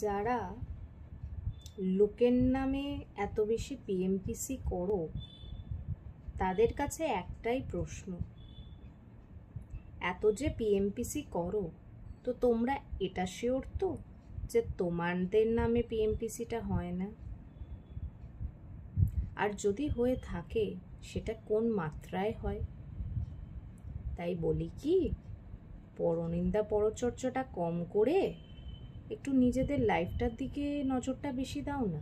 যারা লোকের নামে এত বেশি পিএমপিসি করো তাদের কাছে একটাই প্রশ্ন এত যে পিএমপিসি করো তো তোমরা এটা শিওর তো যে তোমাদের নামে পিএমপিসিটা হয় না আর যদি হয়ে থাকে সেটা কোন মাত্রায় হয় তাই বলি কি পরনিন্দা পরচর্চাটা কম করে একটু নিজেদের লাইফটার দিকে নজরটা বেশি দাও না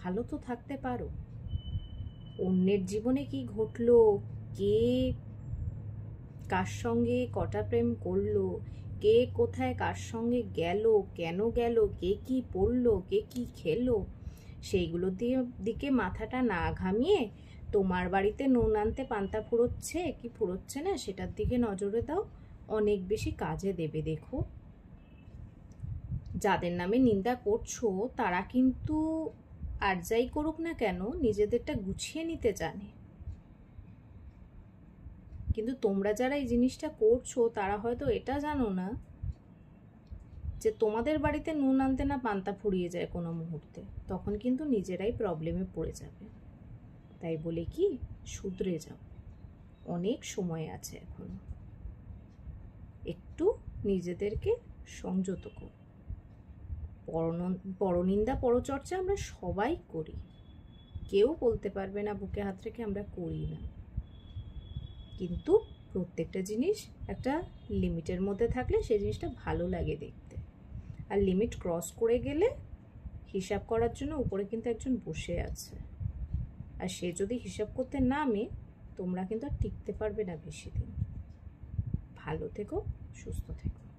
ভালো তো থাকতে পারো অন্যের জীবনে কি ঘটলো কে কার সঙ্গে কটা প্রেম করলো কে কোথায় কার সঙ্গে গেল কেন গেল কে কি পড়লো কে কি খেলো সেইগুলো দিয়ে দিকে মাথাটা না ঘামিয়ে তোমার বাড়িতে নুন আনতে পান্তা ফুরোচ্ছে কি ফুরোচ্ছে না সেটার দিকে নজরে দাও অনেক বেশি কাজে দেবে দেখো যাদের নামে নিন্দা করছো তারা কিন্তু আর যাই করুক না কেন নিজেদেরটা গুছিয়ে নিতে জানে কিন্তু তোমরা যারা এই জিনিসটা করছো তারা হয়তো এটা জানো না যে তোমাদের বাড়িতে নুন আনতে না পান্তা ফুরিয়ে যায় কোনো মুহূর্তে তখন কিন্তু নিজেরাই প্রবলেমে পড়ে যাবে তাই বলে কি শুধরে যাও অনেক সময় আছে এখন একটু নিজেদেরকে সংযত করো পরনিন্দা পরচর্চা আমরা সবাই করি কেউ বলতে পারবে না বুকে হাত রেখে আমরা করি না কিন্তু প্রত্যেকটা জিনিস একটা লিমিটের মধ্যে থাকলে সেই জিনিসটা ভালো লাগে দেখতে আর লিমিট ক্রস করে গেলে হিসাব করার জন্য উপরে কিন্তু একজন বসে আছে আর সে যদি হিসাব করতে নামে তোমরা কিন্তু আর টিকতে পারবে না বেশি দিন ভালো থেকো সুস্থ থেকো